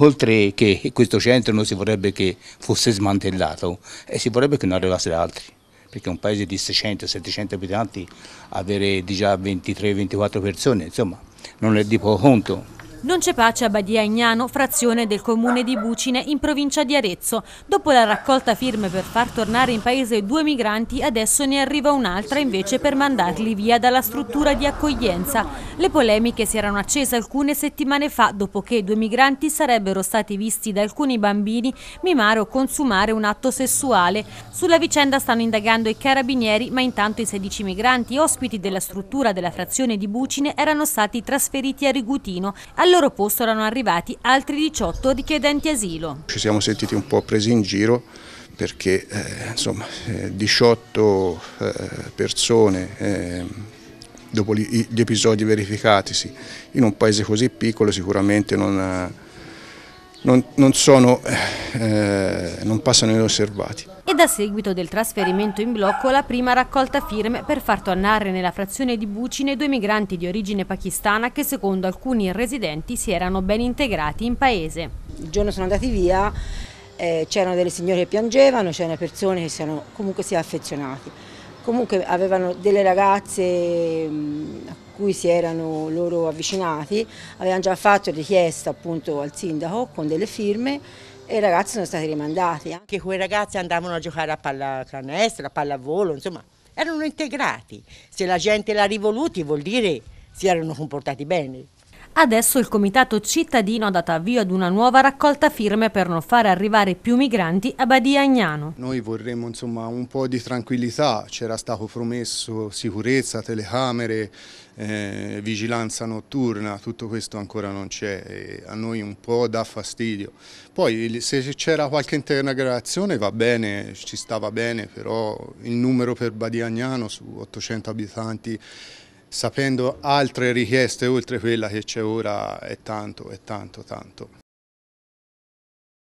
Oltre che questo centro non si vorrebbe che fosse smantellato e eh, si vorrebbe che non arrivasse altri, perché un paese di 600-700 abitanti avere già 23-24 persone, insomma, non è di poco conto. Non c'è pace a Badia Ignano, frazione del comune di Bucine, in provincia di Arezzo. Dopo la raccolta firme per far tornare in paese due migranti, adesso ne arriva un'altra invece per mandarli via dalla struttura di accoglienza. Le polemiche si erano accese alcune settimane fa, dopo che due migranti sarebbero stati visti da alcuni bambini mimare o consumare un atto sessuale. Sulla vicenda stanno indagando i carabinieri, ma intanto i 16 migranti, ospiti della struttura della frazione di Bucine, erano stati trasferiti a Rigutino. Allora loro posto erano arrivati altri 18 richiedenti asilo. Ci siamo sentiti un po' presi in giro perché eh, insomma, eh, 18 eh, persone eh, dopo gli episodi verificatisi in un paese così piccolo sicuramente non, eh, non, non, sono, eh, non passano inosservati ed a seguito del trasferimento in blocco la prima raccolta firme per far tornare nella frazione di Bucine due migranti di origine pakistana che secondo alcuni residenti si erano ben integrati in paese. Il giorno sono andati via, eh, c'erano delle signore che piangevano, c'erano persone che sono, comunque si sono affezionate. Comunque avevano delle ragazze mh, mm, cui si erano loro avvicinati, avevano già fatto richiesta appunto al sindaco con delle firme e i ragazzi sono stati rimandati. Anche quei ragazzi andavano a giocare a pallacanestro, a pallavolo, insomma, erano integrati. Se la gente l'ha rivoluti vuol dire si erano comportati bene. Adesso il comitato cittadino ha dato avvio ad una nuova raccolta firme per non fare arrivare più migranti a Badia Agnano. Noi vorremmo insomma, un po' di tranquillità, c'era stato promesso sicurezza, telecamere, eh, vigilanza notturna, tutto questo ancora non c'è, a noi un po' dà fastidio. Poi se c'era qualche integrazione va bene, ci stava bene, però il numero per Badia Agnano su 800 abitanti sapendo altre richieste oltre quella che c'è ora è tanto, è tanto, tanto.